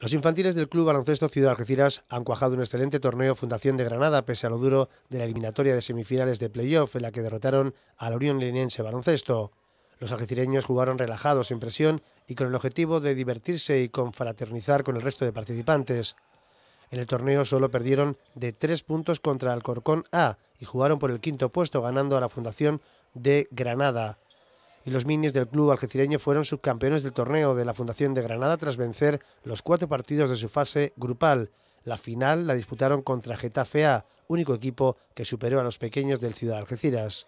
Los infantiles del Club Baloncesto Ciudad Algeciras han cuajado un excelente torneo Fundación de Granada pese a lo duro de la eliminatoria de semifinales de playoff en la que derrotaron al Unión leniense Baloncesto. Los algecireños jugaron relajados, sin presión y con el objetivo de divertirse y confraternizar con el resto de participantes. En el torneo solo perdieron de tres puntos contra Alcorcón A y jugaron por el quinto puesto ganando a la Fundación de Granada y los minis del club algecireño fueron subcampeones del torneo de la Fundación de Granada tras vencer los cuatro partidos de su fase grupal. La final la disputaron contra Getafe A, único equipo que superó a los pequeños del Ciudad Algeciras.